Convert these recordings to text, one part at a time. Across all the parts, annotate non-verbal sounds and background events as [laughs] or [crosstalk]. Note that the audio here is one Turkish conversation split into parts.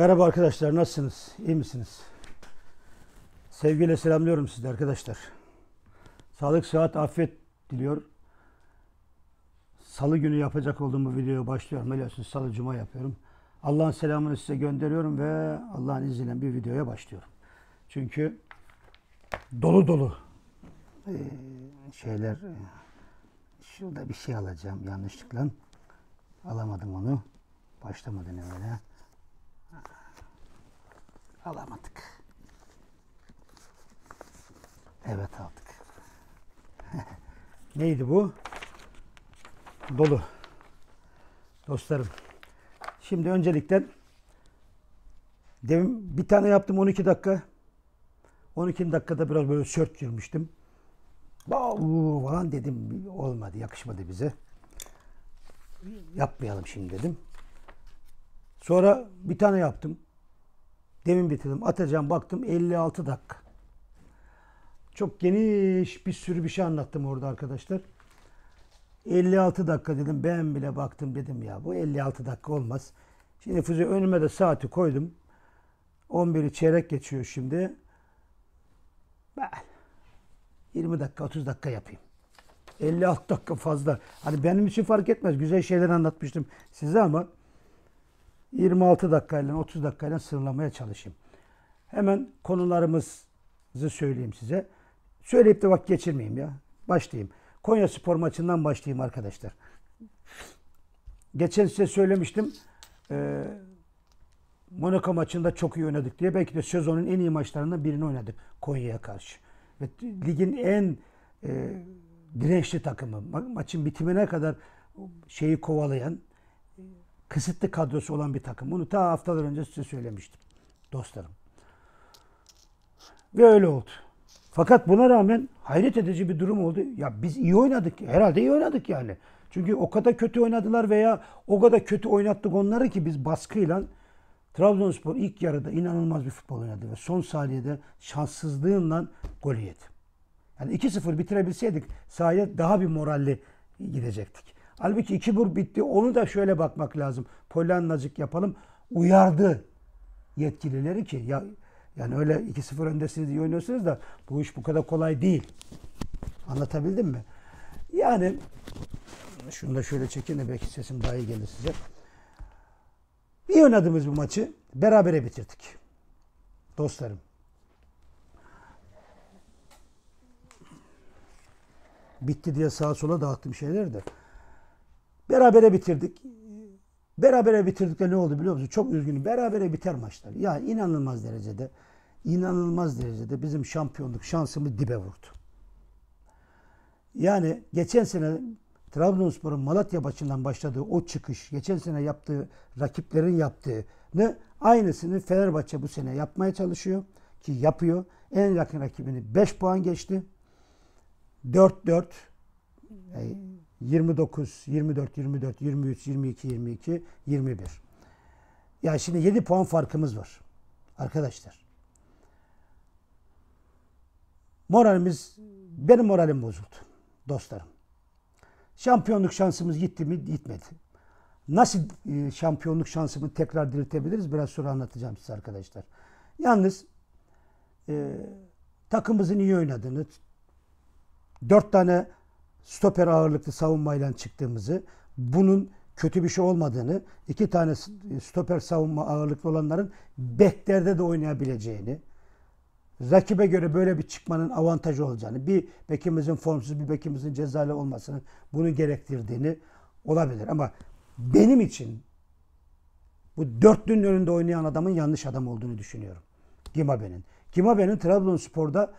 Merhaba arkadaşlar, nasılsınız? İyi misiniz? Sevgiyle selamlıyorum sizi arkadaşlar. Sağlık, sıhhat, afiyet diliyor. Salı günü yapacak olduğum bu videoya başlıyorum. Biliyorsunuz salı, cuma yapıyorum. Allah'ın selamını size gönderiyorum ve Allah'ın izniyle bir videoya başlıyorum. Çünkü dolu dolu e, şeyler e, şurada bir şey alacağım yanlışlıkla. Alamadım onu. Başlamadı ne böyle. Alamadık. Evet aldık. [laughs] Neydi bu? Dolu. Dostlarım. Şimdi öncelikten demin bir tane yaptım 12 dakika. 12 dakikada biraz böyle sört yürümüştüm. Bavu falan dedim. Olmadı, yakışmadı bize. Yapmayalım şimdi dedim. Sonra bir tane yaptım. Demin bitirdim. Atacağım baktım 56 dakika. Çok geniş bir sürü bir şey anlattım orada arkadaşlar. 56 dakika dedim. Ben bile baktım dedim ya bu 56 dakika olmaz. Şimdi füze önüme de saati koydum. 11'i çeyrek geçiyor şimdi. Ben 20 dakika 30 dakika yapayım. 56 dakika fazla. Hani benim için fark etmez. Güzel şeyler anlatmıştım size ama 26 dakikayla 30 dakikayla sınırlamaya çalışayım. Hemen konularımızı söyleyeyim size. Söyleyip de vakit geçirmeyeyim ya. Başlayayım. Konya spor maçından başlayayım arkadaşlar. Geçen size söylemiştim. E, Monaco maçında çok iyi oynadık diye. Belki de sezonun en iyi maçlarından birini oynadık Konya'ya karşı. Ve ligin en e, dirençli takımı. maçın bitimine kadar şeyi kovalayan, kısıtlı kadrosu olan bir takım. Bunu ta haftalar önce size söylemiştim dostlarım. Ve öyle oldu. Fakat buna rağmen hayret edici bir durum oldu. Ya biz iyi oynadık. Herhalde iyi oynadık yani. Çünkü o kadar kötü oynadılar veya o kadar kötü oynattık onları ki biz baskıyla Trabzonspor ilk yarıda inanılmaz bir futbol oynadı ve son saniyede şanssızlığından golü yedi. Yani 2-0 bitirebilseydik sahaya daha bir moralli gidecektik. Halbuki iki bur bitti. Onu da şöyle bakmak lazım. Polannacık yapalım. Uyardı yetkilileri ki ya yani öyle 2-0 öndesiniz diye oynuyorsunuz da bu iş bu kadar kolay değil. Anlatabildim mi? Yani şunu da şöyle çekin de belki sesim daha iyi gelir size. İyi oynadığımız bu maçı berabere bitirdik. Dostlarım. Bitti diye sağa sola dağıttım şeyler de. Berabere bitirdik. Berabere bitirdik de ne oldu biliyor musun? Çok üzgünüm. Berabere biter maçlar. Ya inanılmaz derecede, inanılmaz derecede bizim şampiyonluk şansımı dibe vurdu. Yani geçen sene Trabzonspor'un Malatya maçından başladığı o çıkış, geçen sene yaptığı, rakiplerin yaptığı ne aynısını Fenerbahçe bu sene yapmaya çalışıyor ki yapıyor. En yakın rakibini 5 puan geçti. 4-4 yani 29, 24, 24, 23, 22, 22, 21. Ya şimdi 7 puan farkımız var arkadaşlar. Moralimiz, benim moralim bozuldu dostlarım. Şampiyonluk şansımız gitti mi? Gitmedi. Nasıl e, şampiyonluk şansımı tekrar diriltebiliriz? Biraz sonra anlatacağım size arkadaşlar. Yalnız e, takımımızın iyi oynadığını, dört tane stoper ağırlıklı savunmayla çıktığımızı, bunun kötü bir şey olmadığını, iki tane stoper savunma ağırlıklı olanların beklerde de oynayabileceğini, rakibe göre böyle bir çıkmanın avantajı olacağını, bir bekimizin formsuz bir bekimizin cezalı olmasının bunu gerektirdiğini olabilir. Ama benim için bu dörtlünün önünde oynayan adamın yanlış adam olduğunu düşünüyorum. Gimabe'nin. Gimabe'nin Trabzonspor'da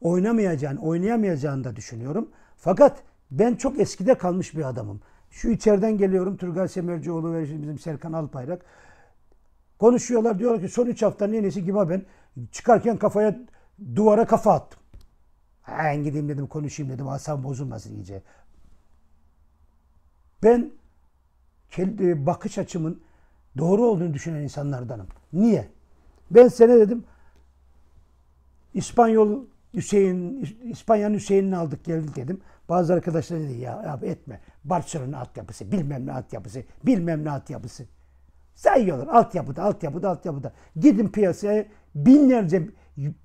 oynamayacağını, oynayamayacağını da düşünüyorum. Fakat ben çok eskide kalmış bir adamım. Şu içeriden geliyorum Turgay Semercioğlu ve bizim Serkan Alpayrak. Konuşuyorlar diyorlar ki son 3 hafta en gibi ben çıkarken kafaya duvara kafa attım. Ben gideyim dedim konuşayım dedim Hasan bozulmasın iyice. Ben kendi e, bakış açımın doğru olduğunu düşünen insanlardanım. Niye? Ben sene dedim İspanyol Hüseyin, İspanya'nın Hüseyin'ini aldık geldik dedim. Bazı arkadaşlar dedi ya abi etme. Barcelona altyapısı, bilmem ne altyapısı, bilmem ne altyapısı. Sayıyorlar altyapıda, altyapıda, altyapıda. Gidin piyasaya binlerce,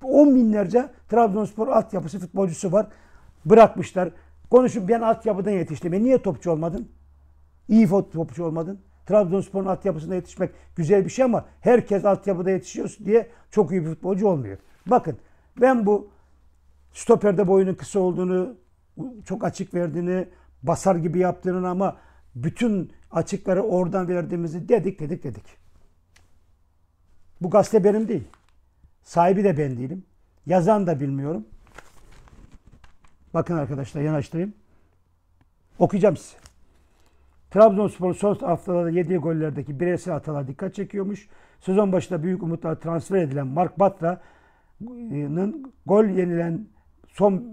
on binlerce Trabzonspor altyapısı futbolcusu var. Bırakmışlar. konuşun ben altyapıdan yetiştim. E niye topçu olmadın? İyi topçu olmadın. Trabzonspor'un altyapısında yetişmek güzel bir şey ama herkes altyapıda yetişiyor diye çok iyi bir futbolcu olmuyor. Bakın ben bu stoperde boyunun kısa olduğunu, çok açık verdiğini, basar gibi yaptığını ama bütün açıkları oradan verdiğimizi dedik dedik dedik. Bu gazete benim değil. Sahibi de ben değilim. Yazan da bilmiyorum. Bakın arkadaşlar yanaştırayım. Okuyacağım size. Trabzonspor son haftalarda yediği gollerdeki bireysel hatalar dikkat çekiyormuş. Sezon başında büyük umutlar transfer edilen Mark Batra'nın e, gol yenilen son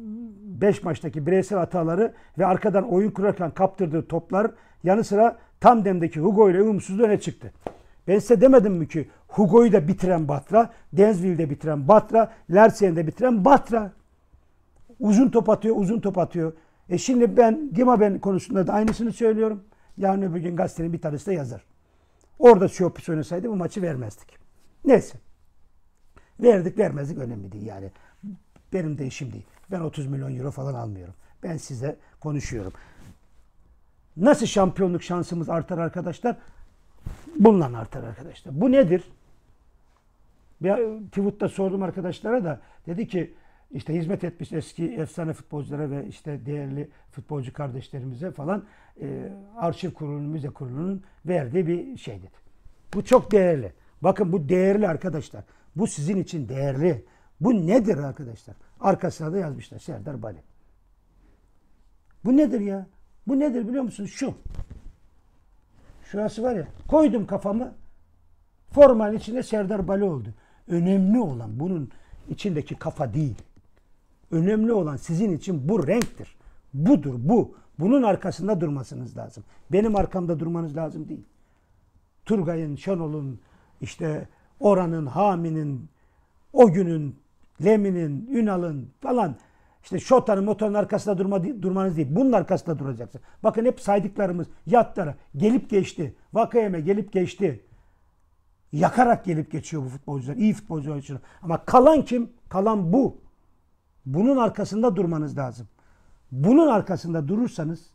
5 maçtaki bireysel hataları ve arkadan oyun kurarken kaptırdığı toplar yanı sıra tam demdeki Hugo ile uyumsuz öne çıktı. Ben size demedim mi ki Hugo'yu da bitiren Batra, Densville'de bitiren Batra, Lersen'de bitiren Batra. Uzun top atıyor, uzun top atıyor. E şimdi ben Gima ben konusunda da aynısını söylüyorum. Yarın öbür gün gazetenin bir tanesi de yazar. Orada Siopis oynasaydı bu maçı vermezdik. Neyse. Verdik vermezdik önemli değil yani. Benim de işim değil. Ben 30 milyon euro falan almıyorum. Ben size konuşuyorum. Nasıl şampiyonluk şansımız artar arkadaşlar? Bununla artar arkadaşlar. Bu nedir? Bir pivot'ta sordum arkadaşlara da dedi ki işte hizmet etmiş eski efsane futbolculara ve işte değerli futbolcu kardeşlerimize falan e, arşiv kurulunun, müze kurulunun verdiği bir şey dedi. Bu çok değerli. Bakın bu değerli arkadaşlar. Bu sizin için değerli. Bu nedir arkadaşlar? Arkasına da yazmışlar Serdar Bali. Bu nedir ya? Bu nedir biliyor musunuz? Şu. Şurası var ya. Koydum kafamı. Formal içinde Serdar Bali oldu. Önemli olan bunun içindeki kafa değil. Önemli olan sizin için bu renktir. Budur bu. Bunun arkasında durmasınız lazım. Benim arkamda durmanız lazım değil. Turgay'ın, Şenol'un, işte Oran'ın, Hami'nin, o günün Lemin'in, Ünal'ın falan işte Şota'nın motorun arkasında durma, durmanız değil. Bunun arkasında duracaksın. Bakın hep saydıklarımız yatlara gelip geçti. Vakayeme gelip geçti. Yakarak gelip geçiyor bu futbolcular. İyi futbolcular için. Ama kalan kim? Kalan bu. Bunun arkasında durmanız lazım. Bunun arkasında durursanız,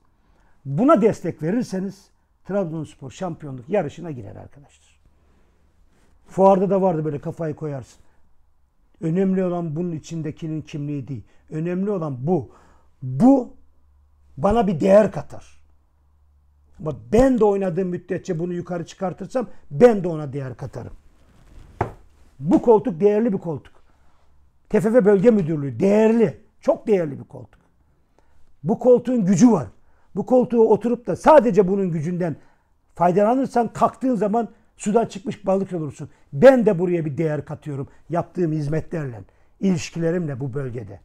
buna destek verirseniz Trabzonspor şampiyonluk yarışına girer arkadaşlar. Fuarda da vardı böyle kafayı koyarsın. Önemli olan bunun içindekinin kimliği değil. Önemli olan bu. Bu bana bir değer katar. Ama ben de oynadığım müddetçe bunu yukarı çıkartırsam ben de ona değer katarım. Bu koltuk değerli bir koltuk. TFF Bölge Müdürlüğü değerli. Çok değerli bir koltuk. Bu koltuğun gücü var. Bu koltuğa oturup da sadece bunun gücünden faydalanırsan kalktığın zaman Sudan çıkmış balık olursun. Ben de buraya bir değer katıyorum yaptığım hizmetlerle, ilişkilerimle bu bölgede.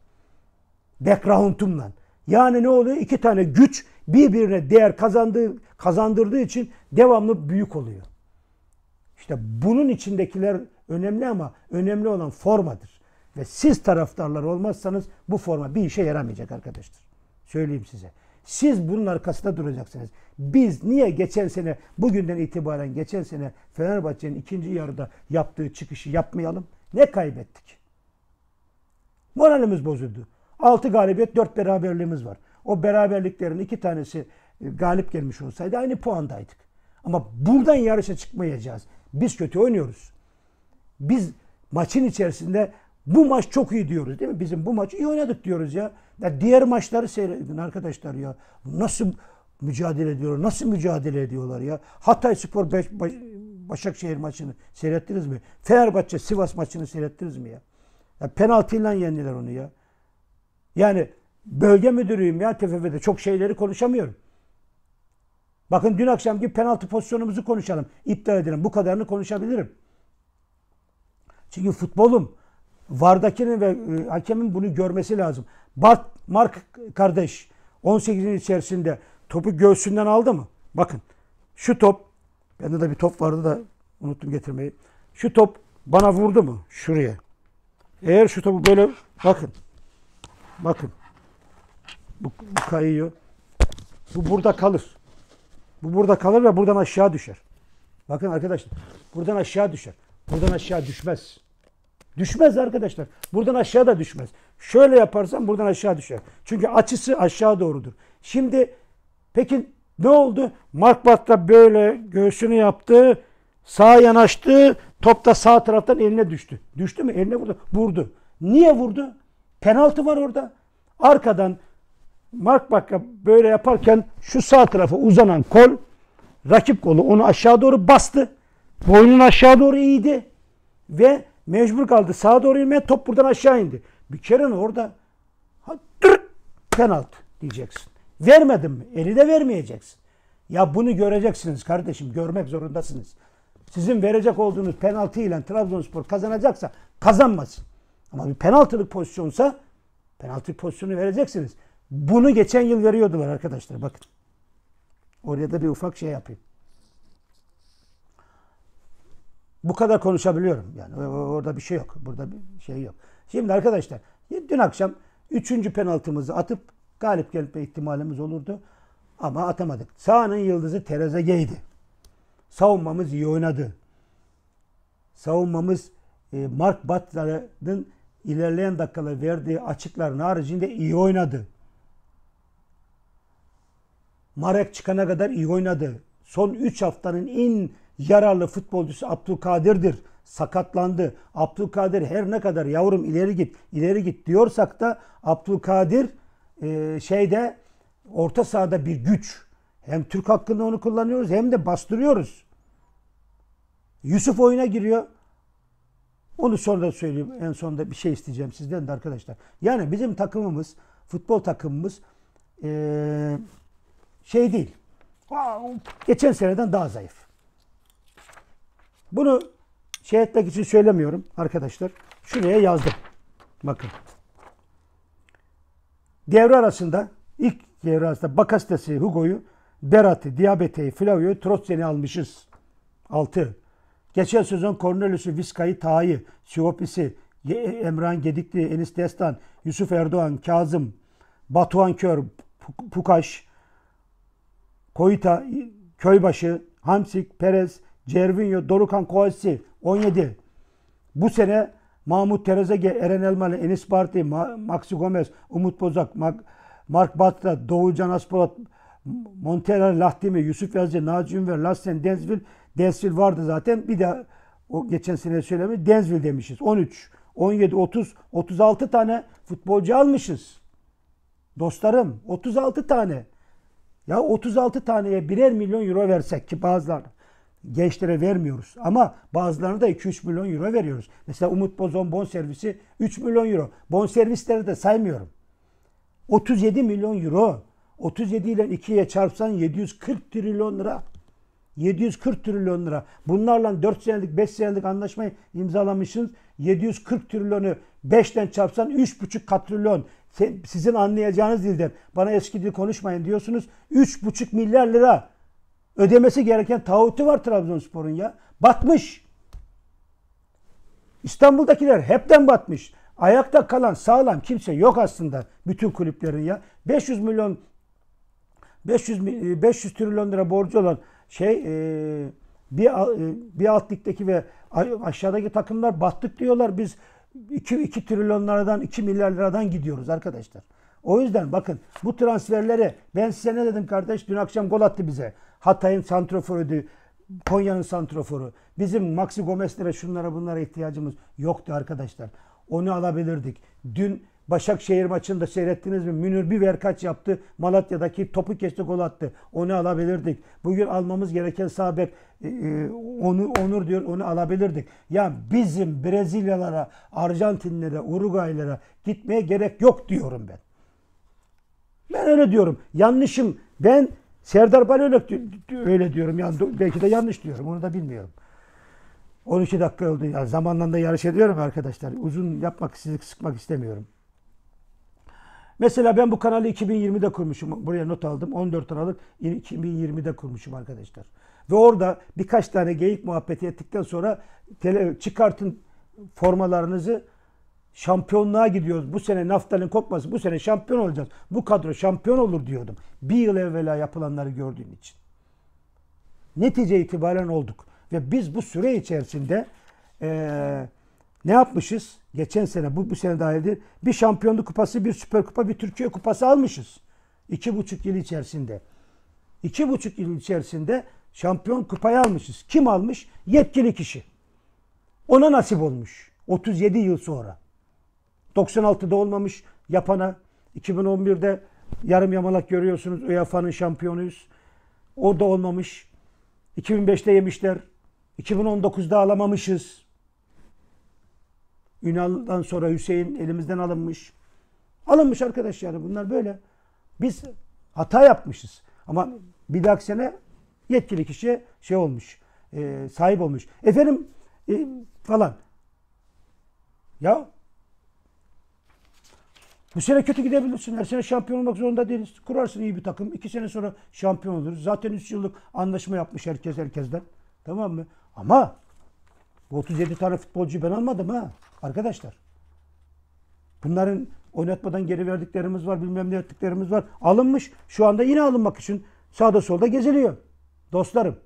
Background'umla. Yani ne oluyor? İki tane güç birbirine değer kazandığı, kazandırdığı için devamlı büyük oluyor. İşte bunun içindekiler önemli ama önemli olan formadır. Ve siz taraftarlar olmazsanız bu forma bir işe yaramayacak arkadaşlar. Söyleyeyim size. Siz bunun arkasında duracaksınız. Biz niye geçen sene, bugünden itibaren geçen sene Fenerbahçe'nin ikinci yarıda yaptığı çıkışı yapmayalım? Ne kaybettik? Moralimiz bozuldu. 6 galibiyet, 4 beraberliğimiz var. O beraberliklerin iki tanesi e, galip gelmiş olsaydı aynı puandaydık. Ama buradan yarışa çıkmayacağız. Biz kötü oynuyoruz. Biz maçın içerisinde bu maç çok iyi diyoruz değil mi? Bizim bu maçı iyi oynadık diyoruz ya. ya diğer maçları seyredin arkadaşlar ya. Nasıl mücadele ediyorlar? Nasıl mücadele ediyorlar ya? Hatay Spor Beş, Baş, Başakşehir maçını seyrettiniz mi? Fenerbahçe Sivas maçını seyrettiniz mi ya? ya penaltıyla yendiler onu ya. Yani bölge müdürüyüm ya TFF'de. Çok şeyleri konuşamıyorum. Bakın dün akşamki penaltı pozisyonumuzu konuşalım. İptal edelim. Bu kadarını konuşabilirim. Çünkü futbolum Vardakinin ve e, hakemin bunu görmesi lazım. Bart, Mark kardeş 18'in içerisinde topu göğsünden aldı mı? Bakın şu top bende de bir top vardı da unuttum getirmeyi. Şu top bana vurdu mu? Şuraya. Eğer şu topu böyle bakın. Bakın. Bu, bu kayıyor. Bu burada kalır. Bu burada kalır ve buradan aşağı düşer. Bakın arkadaşlar. Buradan aşağı düşer. Buradan aşağı düşmez. Düşmez arkadaşlar. Buradan aşağı da düşmez. Şöyle yaparsan buradan aşağı düşer. Çünkü açısı aşağı doğrudur. Şimdi peki ne oldu? Mark Bart'ta böyle göğsünü yaptı. Sağa yanaştı. Top da sağ taraftan eline düştü. Düştü mü? Eline vurdu. Vurdu. Niye vurdu? Penaltı var orada. Arkadan Mark Bakka böyle yaparken şu sağ tarafa uzanan kol rakip kolu onu aşağı doğru bastı. Boynun aşağı doğru iyiydi ve Mecbur kaldı. Sağa doğru inmeye top buradan aşağı indi. Bir kere orada ha, penaltı diyeceksin. Vermedim mi? Eli de vermeyeceksin. Ya bunu göreceksiniz kardeşim. Görmek zorundasınız. Sizin verecek olduğunuz penaltı ile Trabzonspor kazanacaksa kazanmasın. Ama bir penaltılık pozisyonsa penaltı pozisyonu vereceksiniz. Bunu geçen yıl veriyordular arkadaşlar bakın. Oraya da bir ufak şey yapayım. Bu kadar konuşabiliyorum. Yani orada bir şey yok. Burada bir şey yok. Şimdi arkadaşlar dün akşam üçüncü penaltımızı atıp galip gelme ihtimalimiz olurdu. Ama atamadık. Sağının yıldızı Terezege'ydi. Savunmamız iyi oynadı. Savunmamız e, Mark Butler'ın ilerleyen dakikalar verdiği açıkların haricinde iyi oynadı. Marek çıkana kadar iyi oynadı. Son 3 haftanın en yararlı futbolcusu Abdülkadir'dir. Sakatlandı. Abdülkadir her ne kadar yavrum ileri git, ileri git diyorsak da Abdülkadir e, şeyde orta sahada bir güç. Hem Türk hakkında onu kullanıyoruz hem de bastırıyoruz. Yusuf oyuna giriyor. Onu sonra söyleyeyim. En sonunda bir şey isteyeceğim sizden de arkadaşlar. Yani bizim takımımız, futbol takımımız ee, şey değil. Geçen seneden daha zayıf. Bunu şey etmek için söylemiyorum arkadaşlar. Şuraya yazdım. Bakın. Devre arasında ilk devre arasında Bakastesi, Hugo'yu, Berat'ı, Diabete'yi, Flavio'yu, Trotsen'i almışız. 6. Geçen sezon Cornelius'u, Viska'yı, Taha'yı, Siopisi, Emran Gedikli, Enis Destan, Yusuf Erdoğan, Kazım, Batuhan Kör, Pukaş, Koyta, Köybaşı, Hamsik, Perez, Cervinho, Dorukan Koasi 17. Bu sene Mahmut Terezege, Eren Elmalı, Enis Parti, Ma Maxi Gomez, Umut Bozak, Mark, Mark Batra, Doğucan Aspolat, Montero Lahtimi, Yusuf Yazıcı, Naci Ünver, Lassen, Denzvil. Denzvil vardı zaten. Bir de o geçen sene söylemi Denzvil demişiz. 13, 17, 30, 36 tane futbolcu almışız. Dostlarım 36 tane. Ya 36 taneye birer milyon euro versek ki bazıları gençlere vermiyoruz. Ama bazılarına da 2-3 milyon euro veriyoruz. Mesela Umut Bozon bon servisi 3 milyon euro. Bon servisleri de saymıyorum. 37 milyon euro. 37 ile 2'ye çarpsan 740 trilyon lira. 740 trilyon lira. Bunlarla 4 senelik 5 senelik anlaşmayı imzalamışsınız. 740 trilyonu 5'ten çarpsan 3,5 katrilyon. Sizin anlayacağınız dilden bana eski dil konuşmayın diyorsunuz. 3,5 milyar lira. Ödemesi gereken taahhütü var Trabzonspor'un ya. Batmış. İstanbul'dakiler hepten batmış. Ayakta kalan sağlam kimse yok aslında bütün kulüplerin ya. 500 milyon 500 500 e, trilyon lira borcu olan şey e, bir e, bir alt ligdeki ve aşağıdaki takımlar battık diyorlar. Biz 2 2 trilyonlardan 2 milyar liradan gidiyoruz arkadaşlar. O yüzden bakın bu transferleri ben size ne dedim kardeş? Dün akşam gol attı bize. Hatay'ın santroforuydu. Konya'nın santroforu. Bizim Maxi Gomez'lere şunlara bunlara ihtiyacımız yoktu arkadaşlar. Onu alabilirdik. Dün Başakşehir maçında seyrettiniz mi? Münir bir verkaç yaptı. Malatya'daki topu kesti gol attı. Onu alabilirdik. Bugün almamız gereken sabek e, e, onu Onur diyor onu alabilirdik. Ya bizim Brezilyalara, Arjantinlere, Uruguaylara gitmeye gerek yok diyorum ben. Ben öyle diyorum. Yanlışım. Ben Serdar Bal öyle, öyle diyorum. Yani belki de yanlış diyorum. Onu da bilmiyorum. 12 dakika oldu. Yani zamanla da yarış ediyorum arkadaşlar. Uzun yapmak, sizi sıkmak istemiyorum. Mesela ben bu kanalı 2020'de kurmuşum. Buraya not aldım. 14 Aralık 2020'de kurmuşum arkadaşlar. Ve orada birkaç tane geyik muhabbeti ettikten sonra tele, çıkartın formalarınızı Şampiyonluğa gidiyoruz. Bu sene naftalin kokması. Bu sene şampiyon olacağız. Bu kadro şampiyon olur diyordum. Bir yıl evvela yapılanları gördüğüm için. Netice itibaren olduk. Ve biz bu süre içerisinde e, ne yapmışız? Geçen sene, bu, bu sene dahildir. Bir şampiyonluk kupası, bir süper kupa, bir Türkiye kupası almışız. İki buçuk yıl içerisinde. İki buçuk yıl içerisinde şampiyon kupayı almışız. Kim almış? Yetkili kişi. Ona nasip olmuş. 37 yıl sonra. 96'da olmamış yapana 2011'de yarım yamalak görüyorsunuz UEFA'nın şampiyonuyuz. O da olmamış. 2005'te yemişler. 2019'da alamamışız. Ünal'dan sonra Hüseyin elimizden alınmış. Alınmış arkadaşlar, bunlar böyle. Biz hata yapmışız. Ama bir dahaki sene yetkili kişi şey olmuş. E, sahip olmuş. Efendim e, falan. Ya bu sene kötü gidebilirsin. Her sene şampiyon olmak zorunda değiliz. Kurarsın iyi bir takım. İki sene sonra şampiyon oluruz. Zaten üç yıllık anlaşma yapmış herkes herkesten. Tamam mı? Ama bu 37 tane futbolcu ben almadım ha arkadaşlar. Bunların oynatmadan geri verdiklerimiz var, bilmem ne ettiklerimiz var. Alınmış. Şu anda yine alınmak için sağda solda geziliyor. Dostlarım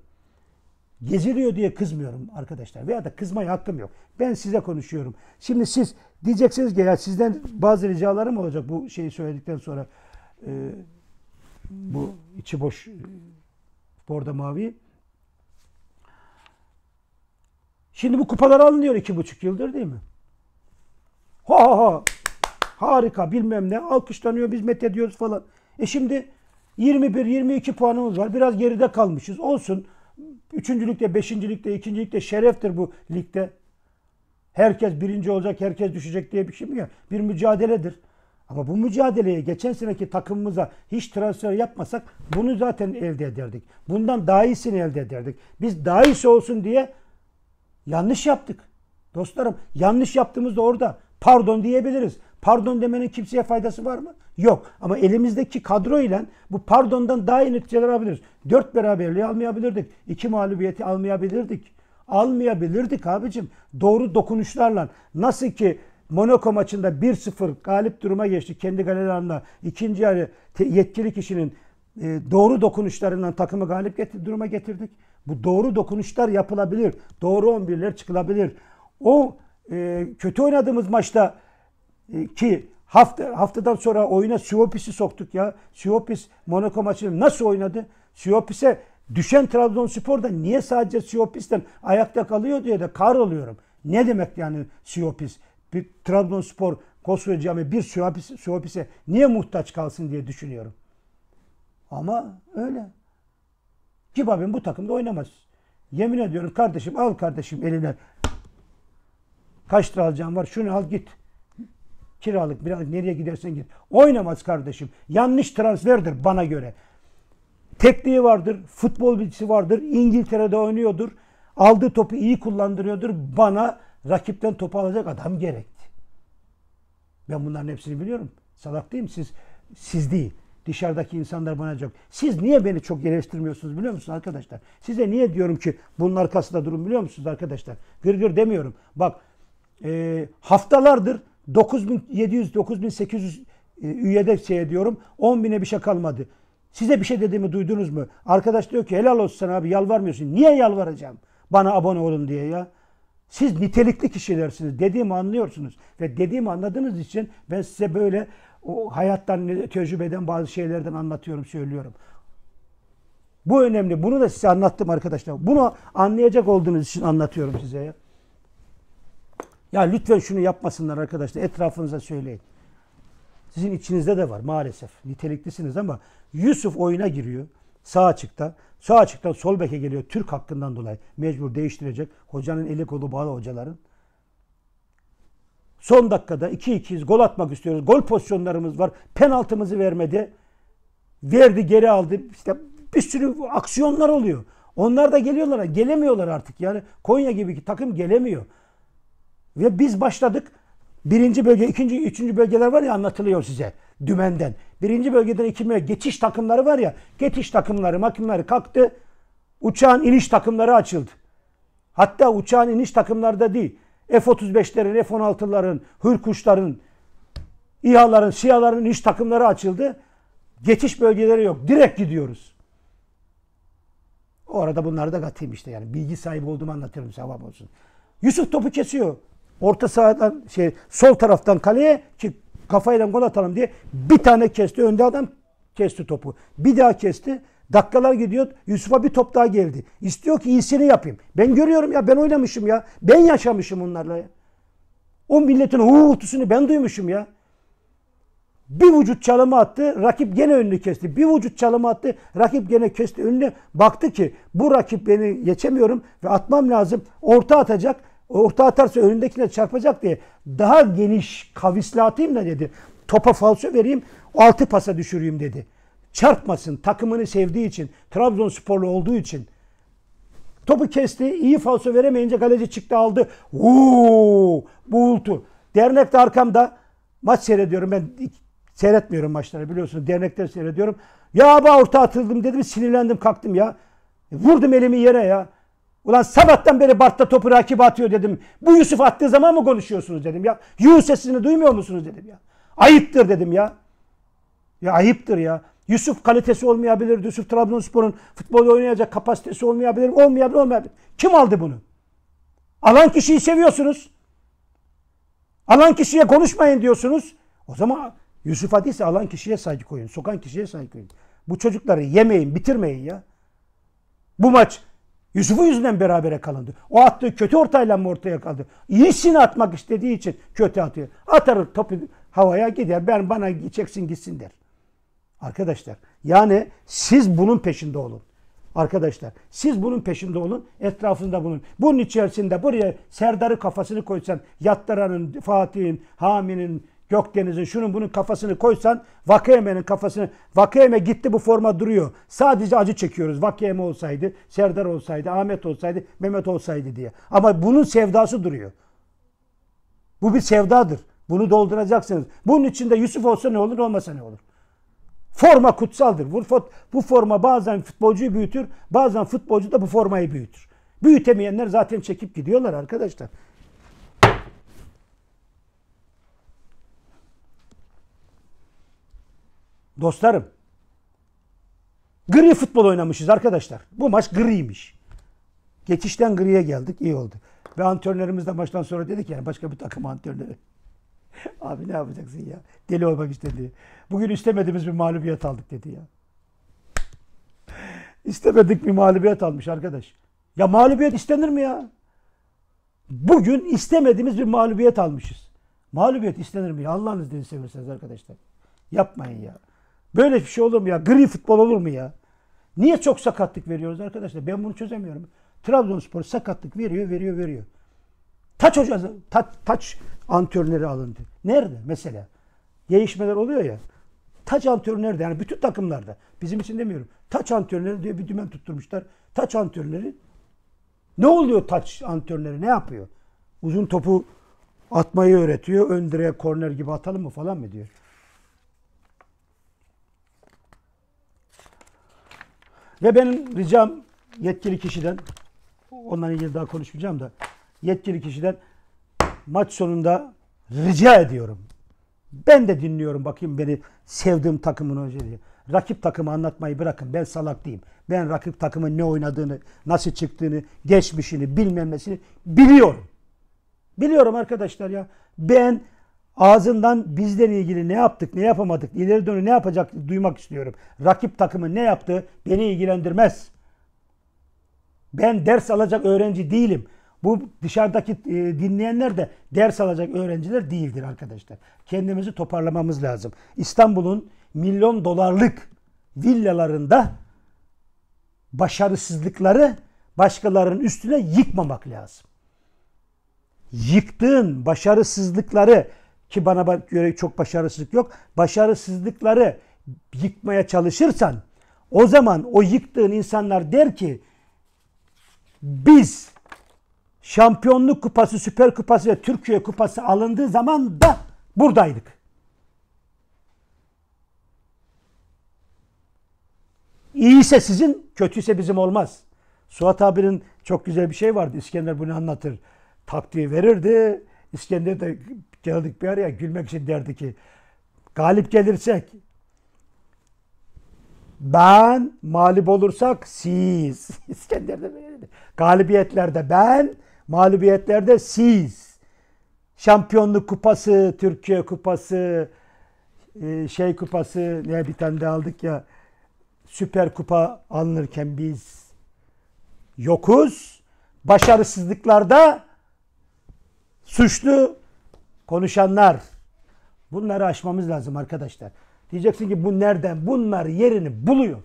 geziliyor diye kızmıyorum arkadaşlar. Veya da kızmaya hakkım yok. Ben size konuşuyorum. Şimdi siz diyeceksiniz ki ya sizden bazı ricalarım olacak bu şeyi söyledikten sonra. E, bu içi boş e, borda mavi. Şimdi bu kupalar alınıyor iki buçuk yıldır değil mi? Ha ha ha. Harika bilmem ne. Alkışlanıyor biz met ediyoruz falan. E şimdi 21-22 puanımız var. Biraz geride kalmışız. Olsun. Üçüncülükte, beşincilikte, ikincilikte şereftir bu ligde. Herkes birinci olacak, herkes düşecek diye bir şey mi ya? Bir mücadeledir. Ama bu mücadeleye geçen seneki takımımıza hiç transfer yapmasak bunu zaten elde ederdik. Bundan daha iyisini elde ederdik. Biz daha iyisi olsun diye yanlış yaptık. Dostlarım yanlış yaptığımızda orada. Pardon diyebiliriz. Pardon demenin kimseye faydası var mı? Yok. Ama elimizdeki kadro ile bu pardondan daha iyi neticeler alabiliriz. Dört beraberliği almayabilirdik. iki mağlubiyeti almayabilirdik. Almayabilirdik abicim. Doğru dokunuşlarla. Nasıl ki Monaco maçında 1-0 galip duruma geçti kendi galerilerinde. İkinci yarı yetkili kişinin e, doğru dokunuşlarından takımı galip getir, duruma getirdik. Bu doğru dokunuşlar yapılabilir. Doğru 11'ler çıkılabilir. O e, kötü oynadığımız maçta ee, ki hafta haftadan sonra oyuna Siopis'i soktuk ya. Siopis Monaco maçını nasıl oynadı? Siopis'e düşen Trabzonspor'da niye sadece Siopis'ten ayakta kalıyor diye de kar kahroluyorum. Ne demek yani Siopis? Bir Trabzonspor Koskoca cami bir Siopis, Siopis'e niye muhtaç kalsın diye düşünüyorum. Ama öyle. Kibab'ın bu takımda oynamaz. Yemin ediyorum kardeşim al kardeşim eline. Kaç lira alacağım var şunu al git. Kiralık biraz nereye gidersen git. Oynamaz kardeşim. Yanlış transferdir bana göre. Tekniği vardır, futbol bilgisi vardır. İngiltere'de oynuyordur. Aldığı topu iyi kullandırıyordur. Bana rakipten topu alacak adam gerekti. Ben bunların hepsini biliyorum. Salak değil mi? Siz, siz değil. Dışarıdaki insanlar bana çok. Siz niye beni çok eleştirmiyorsunuz biliyor musunuz arkadaşlar? Size niye diyorum ki bunun arkasında durum biliyor musunuz arkadaşlar? Gırgır gır demiyorum. Bak e, haftalardır 9700-9800 e, üyede şey ediyorum. 10 bine bir şey kalmadı. Size bir şey dediğimi duydunuz mu? Arkadaş diyor ki helal olsun sana abi yalvarmıyorsun. Niye yalvaracağım? Bana abone olun diye ya. Siz nitelikli kişilersiniz. Dediğimi anlıyorsunuz. Ve dediğimi anladığınız için ben size böyle o hayattan, tecrübeden bazı şeylerden anlatıyorum, söylüyorum. Bu önemli. Bunu da size anlattım arkadaşlar. Bunu anlayacak olduğunuz için anlatıyorum size ya. Ya lütfen şunu yapmasınlar arkadaşlar. Etrafınıza söyleyin. Sizin içinizde de var maalesef. Niteliklisiniz ama Yusuf oyuna giriyor. Sağ açıkta. Sağ açıktan sol beke geliyor. Türk hakkından dolayı mecbur değiştirecek. Hocanın eli kolu bağlı hocaların. Son dakikada 2-2'yiz. Gol atmak istiyoruz. Gol pozisyonlarımız var. Penaltımızı vermedi. Verdi geri aldı. İşte bir sürü aksiyonlar oluyor. Onlar da geliyorlar. Gelemiyorlar artık. Yani Konya gibi ki takım gelemiyor. Ve biz başladık. Birinci bölge, ikinci, üçüncü bölgeler var ya anlatılıyor size dümenden. Birinci bölgeden ikinci bölge geçiş takımları var ya. Geçiş takımları, makineleri kalktı. Uçağın iniş takımları açıldı. Hatta uçağın iniş takımlarda değil. F-35'lerin, F-16'ların, Hürkuşların, İHA'ların, SİHA'ların iniş takımları açıldı. Geçiş bölgeleri yok. Direkt gidiyoruz. O arada bunları da katayım işte yani. Bilgi sahibi olduğumu anlatırım sevap olsun. Yusuf topu kesiyor orta sahadan şey sol taraftan kaleye ki kafayla gol atalım diye bir tane kesti. Önde adam kesti topu. Bir daha kesti. Dakikalar gidiyor. Yusuf'a bir top daha geldi. İstiyor ki iyisini yapayım. Ben görüyorum ya ben oynamışım ya. Ben yaşamışım onlarla ya. O milletin uğultusunu ben duymuşum ya. Bir vücut çalımı attı. Rakip gene önünü kesti. Bir vücut çalımı attı. Rakip gene kesti önünü. Baktı ki bu rakip beni geçemiyorum ve atmam lazım. Orta atacak Orta atarsa önündekine çarpacak diye daha geniş kavisle atayım da dedi. Topa falso vereyim, altı pasa düşüreyim dedi. Çarpmasın takımını sevdiği için, Trabzonsporlu olduğu için. Topu kesti, iyi falso veremeyince kaleci çıktı aldı. Uuu, buğultu. Dernek de arkamda maç seyrediyorum ben seyretmiyorum maçları biliyorsunuz dernekten seyrediyorum. Ya ba orta atıldım dedim sinirlendim kalktım ya. Vurdum elimi yere ya. Ulan sabahtan beri Bart'ta topu rakibe atıyor dedim. Bu Yusuf attığı zaman mı konuşuyorsunuz dedim ya. Yuh sesini duymuyor musunuz dedim ya. Ayıptır dedim ya. Ya ayıptır ya. Yusuf kalitesi olmayabilir. Yusuf Trabzonspor'un futbol oynayacak kapasitesi olmayabilir. Olmayabilir, olmayabilir. Kim aldı bunu? Alan kişiyi seviyorsunuz. Alan kişiye konuşmayın diyorsunuz. O zaman Yusuf'a değilse alan kişiye saygı koyun. Sokan kişiye saygı koyun. Bu çocukları yemeyin, bitirmeyin ya. Bu maç Yusuf'u yüzünden berabere kalındı. O attığı kötü ortayla mı ortaya kaldı? İyisini atmak istediği için kötü atıyor. Atar topu havaya gider. Ben bana çeksin gitsin der. Arkadaşlar yani siz bunun peşinde olun. Arkadaşlar siz bunun peşinde olun. Etrafında bulun. Bunun içerisinde buraya Serdar'ı kafasını koysan Yattaranın Fatih'in, Hami'nin, Gökdeniz'in şunun bunun kafasını koysan Vakayeme'nin kafasını Vakayeme gitti bu forma duruyor. Sadece acı çekiyoruz. Vakayeme olsaydı, Serdar olsaydı, Ahmet olsaydı, Mehmet olsaydı diye. Ama bunun sevdası duruyor. Bu bir sevdadır. Bunu dolduracaksınız. Bunun içinde Yusuf olsa ne olur, olmasa ne olur? Forma kutsaldır. Bu, bu forma bazen futbolcuyu büyütür, bazen futbolcu da bu formayı büyütür. Büyütemeyenler zaten çekip gidiyorlar arkadaşlar. Dostlarım. Gri futbol oynamışız arkadaşlar. Bu maç griymiş. Geçişten griye geldik. iyi oldu. Ve antrenörümüz de maçtan sonra dedik ki yani başka bir takım antrenörü. [laughs] Abi ne yapacaksın ya? Deli olmak istedi. Bugün istemediğimiz bir mağlubiyet aldık dedi ya. [laughs] İstemedik bir mağlubiyet almış arkadaş. Ya mağlubiyet istenir mi ya? Bugün istemediğimiz bir mağlubiyet almışız. Mağlubiyet istenir mi ya? Allah'ın izniyle seversiniz arkadaşlar. Yapmayın ya. Böyle bir şey olur mu ya? Gri futbol olur mu ya? Niye çok sakatlık veriyoruz arkadaşlar? Ben bunu çözemiyorum. Trabzonspor sakatlık veriyor, veriyor, veriyor. Taç hocası, ta, taç antrenörü alındı. Nerede mesela? Değişmeler oluyor ya. Taç antrenörü de yani bütün takımlarda. Bizim için demiyorum. Taç antrenörü diye bir dümen tutturmuşlar. Taç antrenörü ne oluyor taç antrenörü? Ne yapıyor? Uzun topu atmayı öğretiyor. Ön direğe korner gibi atalım mı falan mı diyor. Ve benim ricam yetkili kişiden, onunla ilgili daha konuşmayacağım da, yetkili kişiden maç sonunda rica ediyorum. Ben de dinliyorum bakayım beni sevdiğim takımın önce diye. Rakip takımı anlatmayı bırakın. Ben salak değilim. Ben rakip takımın ne oynadığını, nasıl çıktığını, geçmişini, bilmemesini biliyorum. Biliyorum arkadaşlar ya. Ben ağzından bizden ilgili ne yaptık, ne yapamadık, ileri dönü ne yapacak duymak istiyorum. Rakip takımı ne yaptı beni ilgilendirmez. Ben ders alacak öğrenci değilim. Bu dışarıdaki e, dinleyenler de ders alacak öğrenciler değildir arkadaşlar. Kendimizi toparlamamız lazım. İstanbul'un milyon dolarlık villalarında başarısızlıkları başkalarının üstüne yıkmamak lazım. Yıktığın başarısızlıkları ki bana göre çok başarısızlık yok. Başarısızlıkları yıkmaya çalışırsan o zaman o yıktığın insanlar der ki biz Şampiyonluk Kupası, Süper Kupası ve Türkiye Kupası alındığı zaman da buradaydık. İyiyse sizin, kötüyse bizim olmaz. Suat abinin çok güzel bir şey vardı. İskender bunu anlatır. Taktiği verirdi. İskender de geldik bir araya gülmek için derdi ki galip gelirsek ben mağlup olursak siz [laughs] İskender'de böyleydi. Galibiyetlerde ben, mağlubiyetlerde siz. Şampiyonluk kupası, Türkiye kupası, e, şey kupası ne bir tane de aldık ya. Süper kupa alınırken biz yokuz. Başarısızlıklarda suçlu konuşanlar. Bunları aşmamız lazım arkadaşlar. Diyeceksin ki bu nereden? Bunlar yerini buluyor.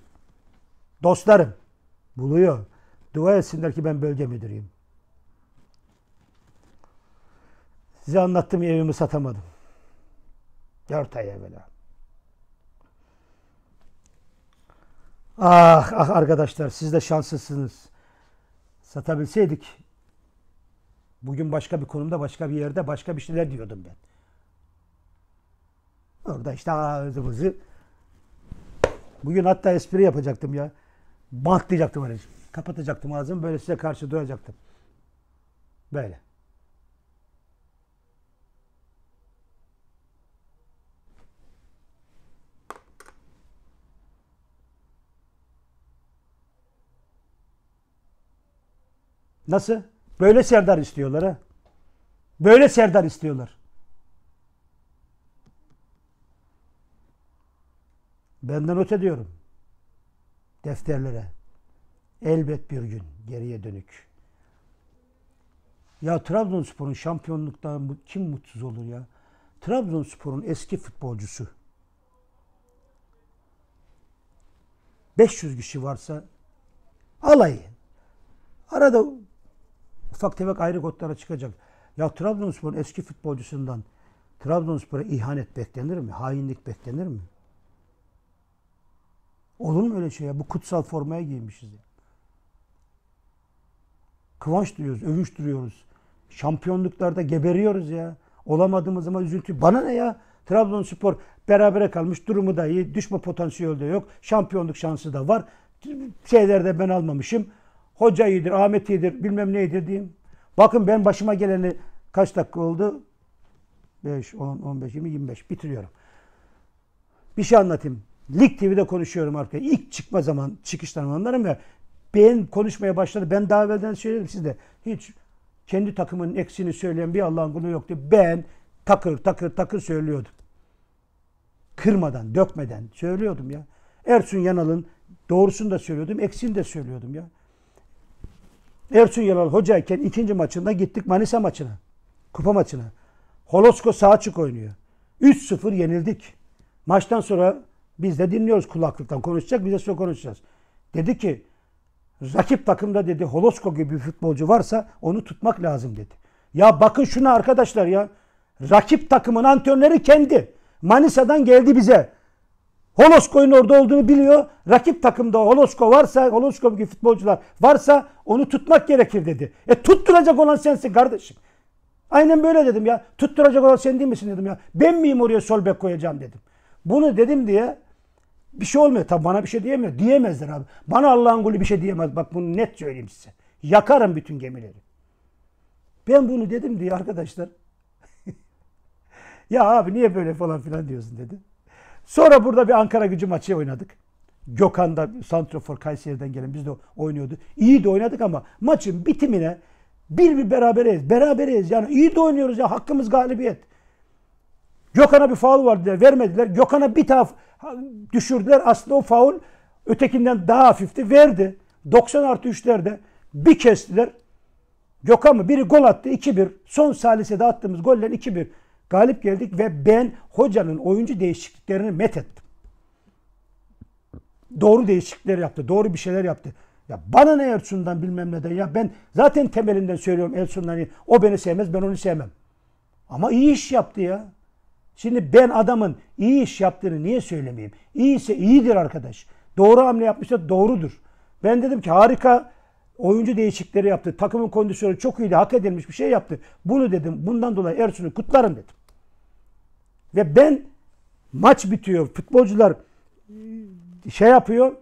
Dostlarım buluyor. Dua etsinler ki ben bölge müdürüyüm. Size anlattım evimi satamadım. Dört ay evvela. Ah ah arkadaşlar siz de şanslısınız. Satabilseydik Bugün başka bir konumda, başka bir yerde, başka bir şeyler diyordum ben. Orada işte ağzımızı... Bugün hatta espri yapacaktım ya. Bantlayacaktım öyle. Kapatacaktım ağzımı, böyle size karşı duracaktım. Böyle. Nasıl? Böyle serdar istiyorlar ha. Böyle serdar istiyorlar. Benden not ediyorum Defterlere. Elbet bir gün geriye dönük. Ya Trabzonspor'un şampiyonluktan kim mutsuz olur ya? Trabzonspor'un eski futbolcusu. 500 kişi varsa alayı. Arada ufak tefek ayrı kodlara çıkacak. Ya Trabzonspor'un eski futbolcusundan Trabzonspor'a ihanet beklenir mi? Hainlik beklenir mi? Olur mu öyle şey ya? Bu kutsal formaya giymişiz ya. Kıvanç duyuyoruz, övünç duruyoruz. Şampiyonluklarda geberiyoruz ya. Olamadığımız zaman üzüntü. Bana ne ya? Trabzonspor berabere kalmış. Durumu da iyi. Düşme potansiyeli de yok. Şampiyonluk şansı da var. Şeylerde ben almamışım. Hoca iyidir, Ahmet iyidir, bilmem neydir diyeyim. Bakın ben başıma geleni kaç dakika oldu? 5, 10, 15, 20, 25. Bitiriyorum. Bir şey anlatayım. Lig TV'de konuşuyorum arkaya. İlk çıkma zaman, çıkış zamanlarım ya. Ben konuşmaya başladı. Ben daha evvelden söyledim sizde. Hiç kendi takımın eksini söyleyen bir Allah'ın kulu yoktu. Ben takır takır takır söylüyordum. Kırmadan, dökmeden söylüyordum ya. Ersun Yanal'ın doğrusunu da söylüyordum, eksini de söylüyordum ya. Ersun Yanal hocayken ikinci maçında gittik Manisa maçına. Kupa maçına. Holosko sağ açık oynuyor. 3-0 yenildik. Maçtan sonra biz de dinliyoruz kulaklıktan. Konuşacak bize de sonra konuşacağız. Dedi ki rakip takımda dedi Holosko gibi bir futbolcu varsa onu tutmak lazım dedi. Ya bakın şuna arkadaşlar ya. Rakip takımın antrenörü kendi. Manisa'dan geldi bize. Holosko'nun orada olduğunu biliyor. Rakip takımda Holosko varsa, Holosko gibi futbolcular varsa onu tutmak gerekir dedi. E tutturacak olan sensin kardeşim. Aynen böyle dedim ya. Tutturacak olan sen değil misin dedim ya. Ben miyim oraya sol bek koyacağım dedim. Bunu dedim diye bir şey olmuyor. Tabii bana bir şey diyemiyor. Diyemezler abi. Bana Allah'ın kulü bir şey diyemez. Bak bunu net söyleyeyim size. Yakarım bütün gemileri. Ben bunu dedim diye arkadaşlar. [laughs] ya abi niye böyle falan filan diyorsun dedi. Sonra burada bir Ankara gücü maçı oynadık. Gökhan'da Santrofor Kayseri'den gelen biz de oynuyordu. İyi de oynadık ama maçın bitimine bir bir berabereyiz. Berabereyiz yani iyi de oynuyoruz ya hakkımız galibiyet. Gökhan'a bir faul vardı diye vermediler. Gökhan'a bir taf düşürdüler. Aslında o faul ötekinden daha hafifti. Verdi. 90 artı 3'lerde bir kestiler. Gökhan mı? Biri gol attı 2-1. Son salisede attığımız goller 2-1. Galip geldik ve ben hocanın oyuncu değişikliklerini met ettim. Doğru değişiklikler yaptı. Doğru bir şeyler yaptı. Ya bana ne Ersun'dan bilmem neden ya ben zaten temelinden söylüyorum Ersun'dan iyi. O beni sevmez ben onu sevmem. Ama iyi iş yaptı ya. Şimdi ben adamın iyi iş yaptığını niye söylemeyeyim? İyi ise iyidir arkadaş. Doğru hamle yapmışsa doğrudur. Ben dedim ki harika oyuncu değişikleri yaptı. Takımın kondisyonu çok iyiydi. Hak edilmiş bir şey yaptı. Bunu dedim. Bundan dolayı Ersun'u kutlarım dedim. Ve ben maç bitiyor. Futbolcular e, şey yapıyor.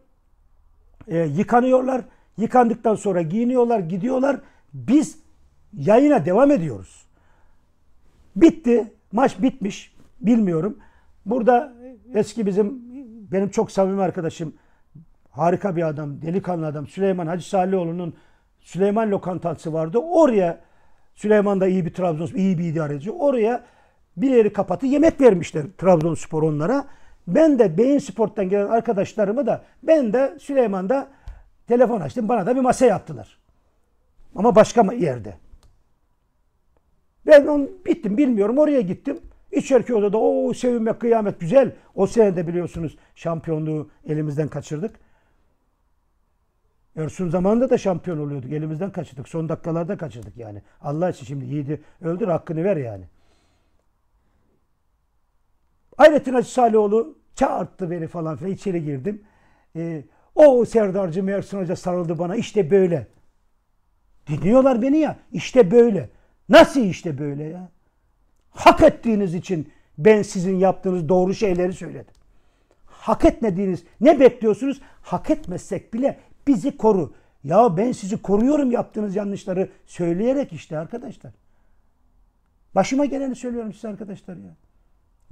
E, yıkanıyorlar. Yıkandıktan sonra giyiniyorlar, gidiyorlar. Biz yayına devam ediyoruz. Bitti. Maç bitmiş. Bilmiyorum. Burada eski bizim benim çok samimi arkadaşım harika bir adam, delikanlı adam Süleyman Hacı Salihoğlu'nun Süleyman lokantası vardı. Oraya Süleyman da iyi bir Trabzon iyi bir idareci. Oraya birileri kapatı yemek vermişler Trabzonspor onlara. Ben de Beyin Sport'tan gelen arkadaşlarımı da ben de Süleyman'da telefon açtım. Bana da bir masa yaptılar. Ama başka yerde. Ben on bittim bilmiyorum oraya gittim. İçerki odada o sevinmek kıyamet güzel. O sene de biliyorsunuz şampiyonluğu elimizden kaçırdık. Ersun zamanında da şampiyon oluyorduk. Elimizden kaçırdık. Son dakikalarda kaçırdık yani. Allah için şimdi yiğidi öldür hakkını ver yani. Hayrettin Hacı Salihoğlu çağırttı beni falan filan içeri girdim. E, o Serdarcı Mersin Hoca sarıldı bana işte böyle. Dinliyorlar beni ya işte böyle. Nasıl işte böyle ya? Hak ettiğiniz için ben sizin yaptığınız doğru şeyleri söyledim. Hak etmediğiniz ne bekliyorsunuz? Hak etmezsek bile bizi koru. Ya ben sizi koruyorum yaptığınız yanlışları söyleyerek işte arkadaşlar. Başıma geleni söylüyorum size arkadaşlar ya.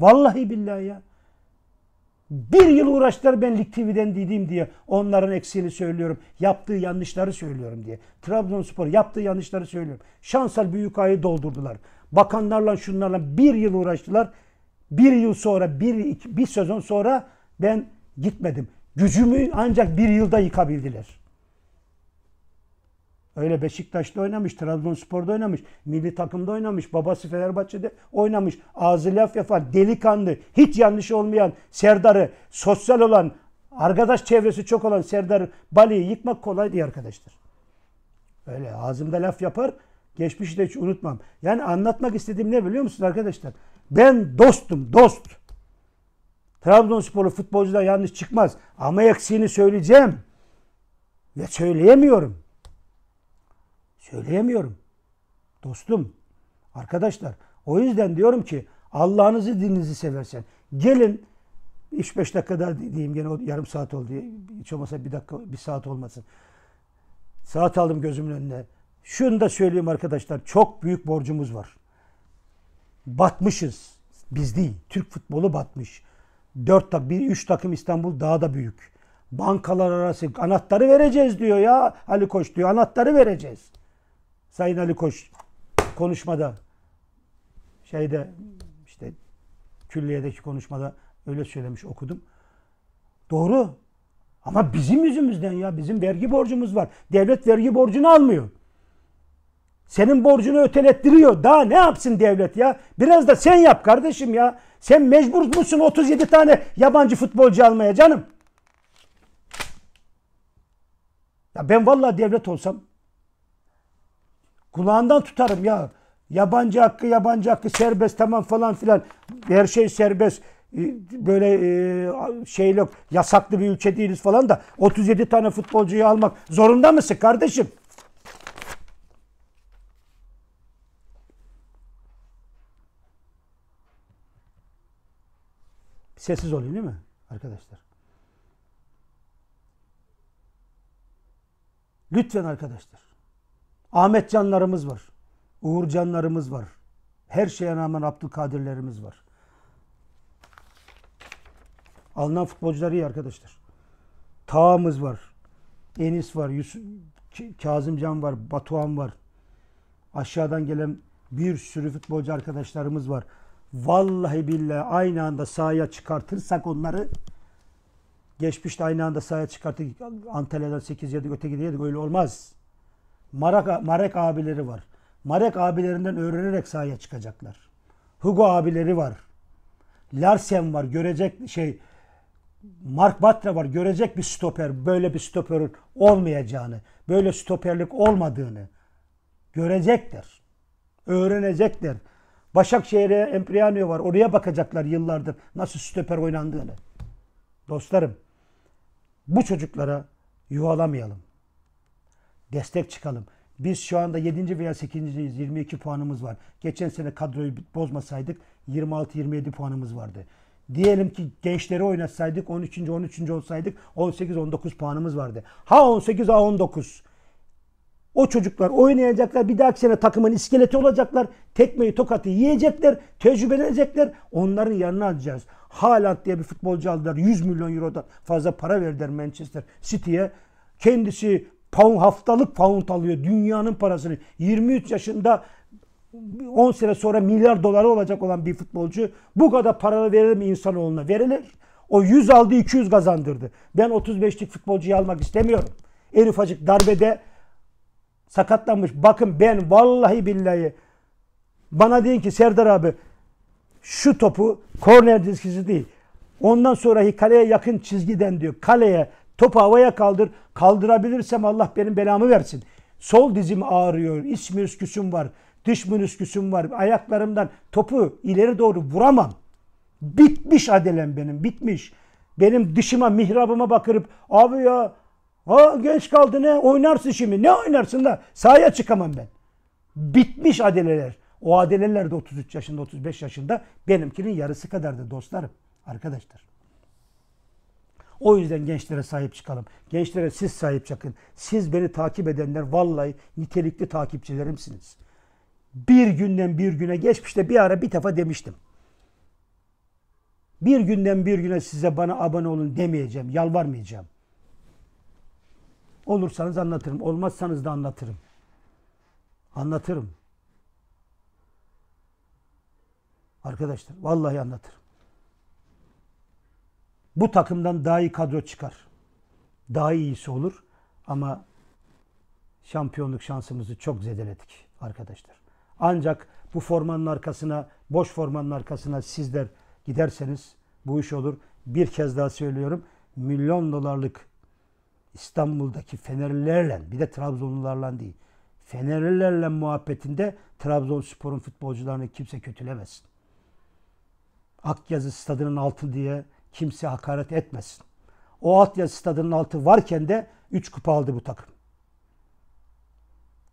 Vallahi billahi ya. Bir yıl uğraştılar ben Lig TV'den dediğim diye. Onların eksiğini söylüyorum. Yaptığı yanlışları söylüyorum diye. Trabzonspor yaptığı yanlışları söylüyorum. Şansal ayı doldurdular. Bakanlarla şunlarla bir yıl uğraştılar. Bir yıl sonra, bir, iki, bir sezon sonra ben gitmedim. Gücümü ancak bir yılda yıkabildiler. Öyle Beşiktaş'ta oynamış, Trabzonspor'da oynamış, milli takımda oynamış, babası Fenerbahçe'de oynamış. Ağzı laf yapar, delikanlı, hiç yanlış olmayan Serdar'ı, sosyal olan, arkadaş çevresi çok olan Serdar'ı, Bali'yi yıkmak kolay değil arkadaşlar. Öyle ağzımda laf yapar, geçmişi de hiç unutmam. Yani anlatmak istediğim ne biliyor musunuz arkadaşlar? Ben dostum, dost. Trabzonsporlu futbolcudan yanlış çıkmaz. Ama eksiğini söyleyeceğim. Ve söyleyemiyorum. Söyleyemiyorum. Dostum, arkadaşlar. O yüzden diyorum ki Allah'ınızı dininizi seversen gelin 3-5 dakikada daha diyeyim gene o yarım saat oldu. Hiç olmasa bir dakika bir saat olmasın. Saat aldım gözümün önüne. Şunu da söyleyeyim arkadaşlar. Çok büyük borcumuz var. Batmışız. Biz değil. Türk futbolu batmış. 4 tak, 3 takım İstanbul daha da büyük. Bankalar arası anahtarı vereceğiz diyor ya Ali Koç diyor. Anahtarı vereceğiz. Sayın Ali Koç konuşmada şeyde işte külliyedeki konuşmada öyle söylemiş okudum. Doğru. Ama bizim yüzümüzden ya bizim vergi borcumuz var. Devlet vergi borcunu almıyor. Senin borcunu ötelettiriyor. Daha ne yapsın devlet ya? Biraz da sen yap kardeşim ya. Sen mecbur musun 37 tane yabancı futbolcu almaya canım? Ya ben vallahi devlet olsam Kulağından tutarım ya. Yabancı hakkı, yabancı hakkı serbest tamam falan filan. Her şey serbest. Ee, böyle e, şey yok. Yasaklı bir ülke değiliz falan da 37 tane futbolcuyu almak zorunda mısın kardeşim? Sessiz olayım değil mi arkadaşlar? Lütfen arkadaşlar. Ahmet canlarımız var. Uğur canlarımız var. Her şeye rağmen Abdülkadirlerimiz var. Alınan futbolcular iyi arkadaşlar. Tağımız var. Enis var. Yusuf, Kazımcan var. Batuhan var. Aşağıdan gelen bir sürü futbolcu arkadaşlarımız var. Vallahi billahi aynı anda sahaya çıkartırsak onları geçmişte aynı anda sahaya çıkarttık. Antalya'dan 8 yedik öteki yedik öyle olmaz. Marek, Marek abileri var. Marek abilerinden öğrenerek sahaya çıkacaklar. Hugo abileri var. Larsen var. Görecek şey Mark Batra var. Görecek bir stoper. Böyle bir stoperin olmayacağını, böyle stoperlik olmadığını görecekler. Öğrenecekler. Başakşehir'e Empriano var. Oraya bakacaklar yıllardır nasıl stoper oynandığını. Dostlarım bu çocuklara yuvalamayalım destek çıkalım. Biz şu anda 7. veya 8.yiz. 22 puanımız var. Geçen sene kadroyu bozmasaydık 26-27 puanımız vardı. Diyelim ki gençleri oynatsaydık 13. 13. olsaydık 18-19 puanımız vardı. Ha 18 ha 19. O çocuklar oynayacaklar. Bir dahaki sene takımın iskeleti olacaklar. Tekmeyi tokatı yiyecekler. tecrübe edecekler. Onların yanına alacağız. Haaland diye bir futbolcu aldılar. 100 milyon eurodan fazla para verdiler Manchester City'ye. Kendisi pound, haftalık pound alıyor dünyanın parasını. 23 yaşında 10 sene sonra milyar doları olacak olan bir futbolcu bu kadar para verir mi insanoğluna? Verilir. O 100 aldı 200 kazandırdı. Ben 35'lik futbolcuyu almak istemiyorum. En ufacık darbede sakatlanmış. Bakın ben vallahi billahi bana deyin ki Serdar abi şu topu korner dizgisi değil. Ondan sonraki kaleye yakın çizgiden diyor. Kaleye Topu havaya kaldır. Kaldırabilirsem Allah benim belamı versin. Sol dizim ağrıyor. İç menisküsüm var. Dış menisküsüm var. Ayaklarımdan topu ileri doğru vuramam. Bitmiş adelem benim. Bitmiş. Benim dışıma, mihrabıma bakırıp abi ya ha genç kaldı ne oynarsın şimdi. Ne oynarsın da sahaya çıkamam ben. Bitmiş adeleler. O adeleler de 33 yaşında, 35 yaşında benimkinin yarısı kadardı dostlarım, arkadaşlar. O yüzden gençlere sahip çıkalım. Gençlere siz sahip çıkın. Siz beni takip edenler vallahi nitelikli takipçilerimsiniz. Bir günden bir güne geçmişte bir ara bir defa demiştim. Bir günden bir güne size bana abone olun demeyeceğim, yalvarmayacağım. Olursanız anlatırım, olmazsanız da anlatırım. Anlatırım. Arkadaşlar vallahi anlatırım bu takımdan daha iyi kadro çıkar. Daha iyisi olur ama şampiyonluk şansımızı çok zedeledik arkadaşlar. Ancak bu formanın arkasına, boş formanın arkasına sizler giderseniz bu iş olur. Bir kez daha söylüyorum. Milyon dolarlık İstanbul'daki Fenerlilerle bir de Trabzonlularla değil. Fenerlilerle muhabbetinde Trabzonspor'un futbolcularını kimse kötülemesin. Akyazı stadının altı diye kimse hakaret etmesin. O altyazı stadının altı varken de 3 kupa aldı bu takım.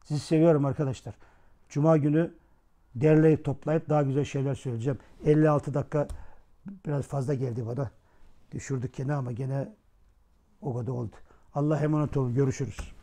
Sizi seviyorum arkadaşlar. Cuma günü derleyip toplayıp daha güzel şeyler söyleyeceğim. 56 dakika biraz fazla geldi bana. Düşürdük gene ama gene o kadar oldu. Allah emanet olun. Görüşürüz.